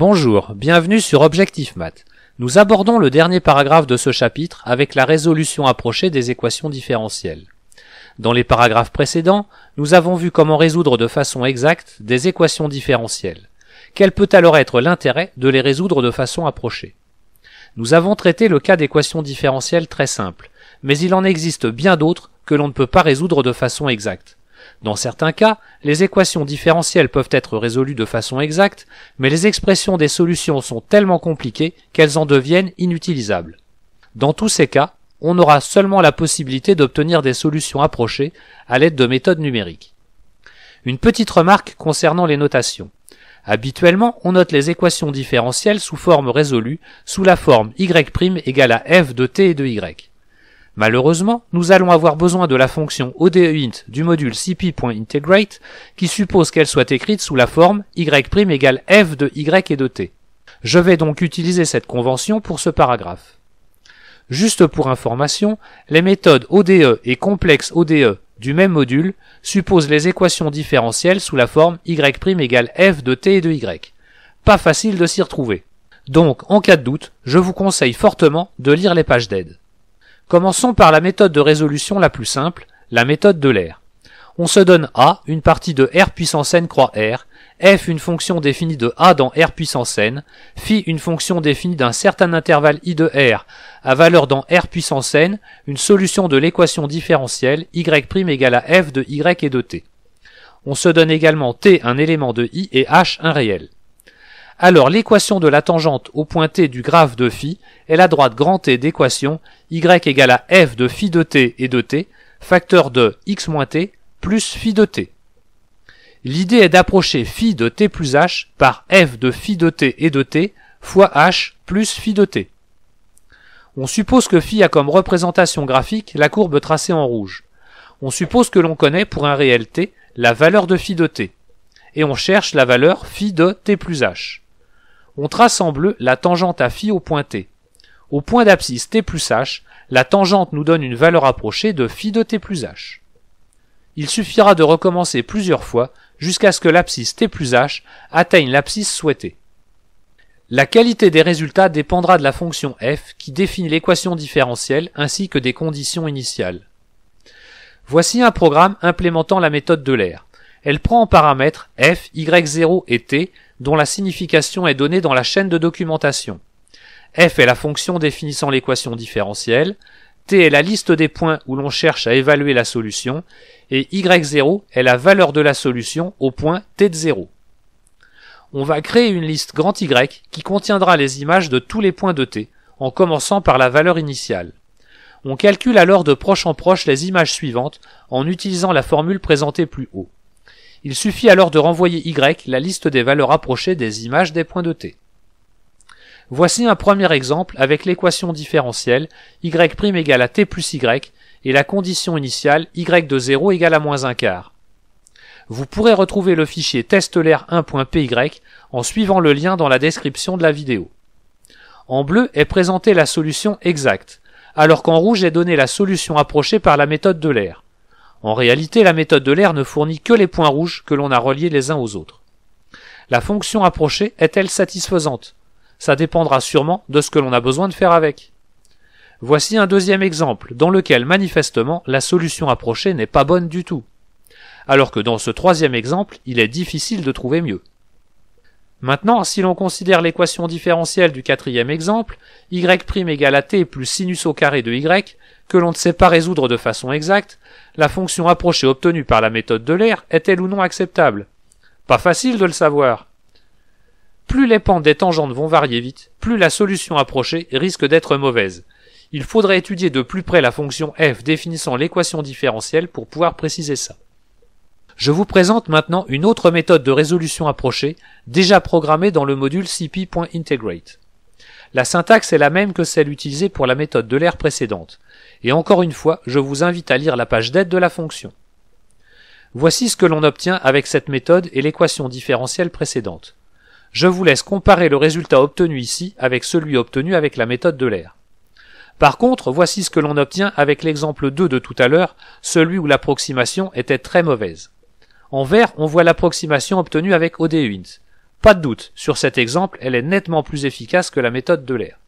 Bonjour, bienvenue sur Objectif Math. Nous abordons le dernier paragraphe de ce chapitre avec la résolution approchée des équations différentielles. Dans les paragraphes précédents, nous avons vu comment résoudre de façon exacte des équations différentielles. Quel peut alors être l'intérêt de les résoudre de façon approchée Nous avons traité le cas d'équations différentielles très simples, mais il en existe bien d'autres que l'on ne peut pas résoudre de façon exacte. Dans certains cas, les équations différentielles peuvent être résolues de façon exacte, mais les expressions des solutions sont tellement compliquées qu'elles en deviennent inutilisables. Dans tous ces cas, on aura seulement la possibilité d'obtenir des solutions approchées à l'aide de méthodes numériques. Une petite remarque concernant les notations. Habituellement, on note les équations différentielles sous forme résolue, sous la forme y' égale à f de t et de y. Malheureusement, nous allons avoir besoin de la fonction ODEINT du module cp.integrate qui suppose qu'elle soit écrite sous la forme y' égale f de y et de t. Je vais donc utiliser cette convention pour ce paragraphe. Juste pour information, les méthodes ODE et complexe ODE du même module supposent les équations différentielles sous la forme y' égale f de t et de y. Pas facile de s'y retrouver. Donc, en cas de doute, je vous conseille fortement de lire les pages d'aide. Commençons par la méthode de résolution la plus simple, la méthode de l'air. On se donne A, une partie de R puissance n croix R, f une fonction définie de A dans R puissance n, phi une fonction définie d'un certain intervalle i de R à valeur dans R puissance n, une solution de l'équation différentielle y' égale à f de y et de t. On se donne également t un élément de i et h un réel alors l'équation de la tangente au point t du graphe de phi est la droite grand t d'équation y égale à f de phi de t et de t, facteur de x moins t plus phi de t. L'idée est d'approcher phi de t plus h par f de phi de t et de t fois h plus phi de t. On suppose que phi a comme représentation graphique la courbe tracée en rouge. On suppose que l'on connaît pour un réel t la valeur de phi de t. Et on cherche la valeur phi de t plus h on trace en bleu la tangente à phi au point t. Au point d'abscisse t plus h, la tangente nous donne une valeur approchée de phi de t plus h. Il suffira de recommencer plusieurs fois jusqu'à ce que l'abscisse t plus h atteigne l'abscisse souhaitée. La qualité des résultats dépendra de la fonction f qui définit l'équation différentielle ainsi que des conditions initiales. Voici un programme implémentant la méthode de l'air. Elle prend en paramètres f, y0 et t, dont la signification est donnée dans la chaîne de documentation. f est la fonction définissant l'équation différentielle, t est la liste des points où l'on cherche à évaluer la solution, et y0 est la valeur de la solution au point t de 0. On va créer une liste grand Y qui contiendra les images de tous les points de t, en commençant par la valeur initiale. On calcule alors de proche en proche les images suivantes en utilisant la formule présentée plus haut. Il suffit alors de renvoyer Y la liste des valeurs approchées des images des points de T. Voici un premier exemple avec l'équation différentielle y' égale à t plus y et la condition initiale y de 0 égale à moins un quart. Vous pourrez retrouver le fichier testlair1.py en suivant le lien dans la description de la vidéo. En bleu est présentée la solution exacte, alors qu'en rouge est donnée la solution approchée par la méthode de l'air. En réalité, la méthode de l'air ne fournit que les points rouges que l'on a reliés les uns aux autres. La fonction approchée est-elle satisfaisante Ça dépendra sûrement de ce que l'on a besoin de faire avec. Voici un deuxième exemple dans lequel manifestement la solution approchée n'est pas bonne du tout. Alors que dans ce troisième exemple, il est difficile de trouver mieux. Maintenant, si l'on considère l'équation différentielle du quatrième exemple, y' égale à t plus sinus au carré de y, que l'on ne sait pas résoudre de façon exacte, la fonction approchée obtenue par la méthode de l'air est-elle ou non acceptable Pas facile de le savoir. Plus les pentes des tangentes vont varier vite, plus la solution approchée risque d'être mauvaise. Il faudrait étudier de plus près la fonction f définissant l'équation différentielle pour pouvoir préciser ça. Je vous présente maintenant une autre méthode de résolution approchée, déjà programmée dans le module cp.integrate. La syntaxe est la même que celle utilisée pour la méthode de l'air précédente. Et encore une fois, je vous invite à lire la page d'aide de la fonction. Voici ce que l'on obtient avec cette méthode et l'équation différentielle précédente. Je vous laisse comparer le résultat obtenu ici avec celui obtenu avec la méthode de l'air. Par contre, voici ce que l'on obtient avec l'exemple 2 de tout à l'heure, celui où l'approximation était très mauvaise. En vert, on voit l'approximation obtenue avec ODUINT. Pas de doute, sur cet exemple, elle est nettement plus efficace que la méthode de l'air.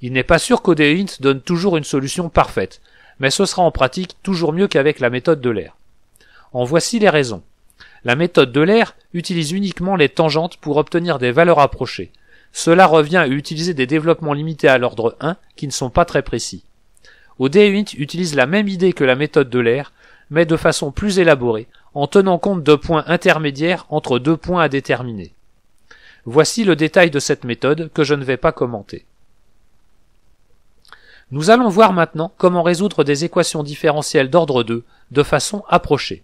Il n'est pas sûr qu'Odeint donne toujours une solution parfaite, mais ce sera en pratique toujours mieux qu'avec la méthode de l'air. En voici les raisons. La méthode de l'air utilise uniquement les tangentes pour obtenir des valeurs approchées. Cela revient à utiliser des développements limités à l'ordre 1 qui ne sont pas très précis. Odeint utilise la même idée que la méthode de l'air, mais de façon plus élaborée, en tenant compte de points intermédiaires entre deux points à déterminer. Voici le détail de cette méthode que je ne vais pas commenter. Nous allons voir maintenant comment résoudre des équations différentielles d'ordre 2 de façon approchée.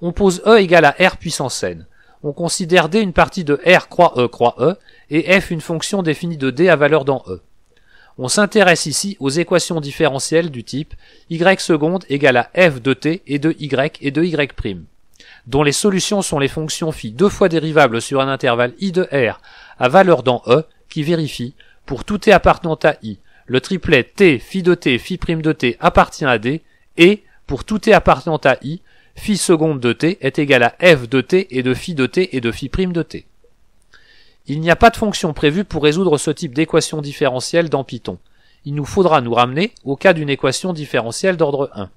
On pose E égale à R puissance n. On considère D une partie de R croix E croix E et F une fonction définie de D à valeur dans E on s'intéresse ici aux équations différentielles du type y seconde égale à f de t et de y et de y dont les solutions sont les fonctions phi deux fois dérivables sur un intervalle i de r à valeur dans E qui vérifient, pour tout t appartenant à i, le triplet t phi de t phi prime de t appartient à d et, pour tout t appartenant à i, phi seconde de t est égal à f de t et de phi de t et de phi prime de t. Il n'y a pas de fonction prévue pour résoudre ce type d'équation différentielle dans Python. Il nous faudra nous ramener au cas d'une équation différentielle d'ordre 1.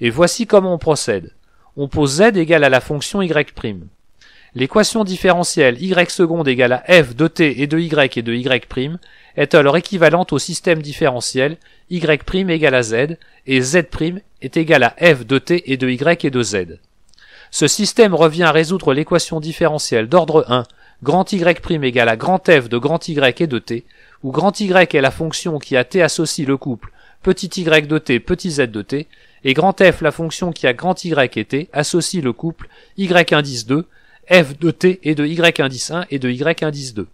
Et voici comment on procède. On pose z égale à la fonction y'. L'équation différentielle y seconde égale à f de t et de y et de y' est alors équivalente au système différentiel y' égale à z et z' est égal à f de t et de y et de z. Ce système revient à résoudre l'équation différentielle d'ordre 1 grand y' égale à grand f de grand y et de t, où grand y est la fonction qui à t associe le couple petit y de t, petit z de t, et grand f la fonction qui à grand y et t associe le couple y indice 2, f de t et de y indice 1 et de y indice 2.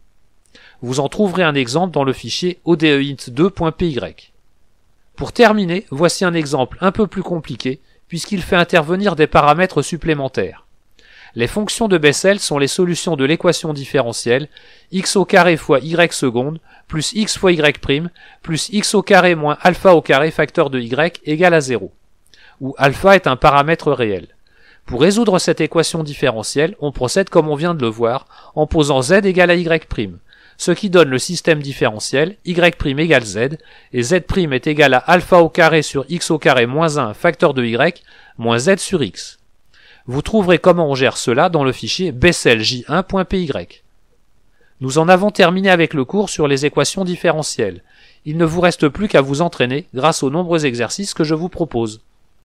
Vous en trouverez un exemple dans le fichier odeint2.py. Pour terminer, voici un exemple un peu plus compliqué puisqu'il fait intervenir des paramètres supplémentaires. Les fonctions de Bessel sont les solutions de l'équation différentielle x au carré fois y seconde plus x fois y prime plus x au carré moins alpha au carré facteur de y égale à 0, où alpha est un paramètre réel. Pour résoudre cette équation différentielle, on procède comme on vient de le voir, en posant z égale à y prime, ce qui donne le système différentiel y prime égale z, et z prime est égal à alpha au carré sur x au carré moins 1 facteur de y, moins z sur x. Vous trouverez comment on gère cela dans le fichier bclj 1py Nous en avons terminé avec le cours sur les équations différentielles. Il ne vous reste plus qu'à vous entraîner grâce aux nombreux exercices que je vous propose.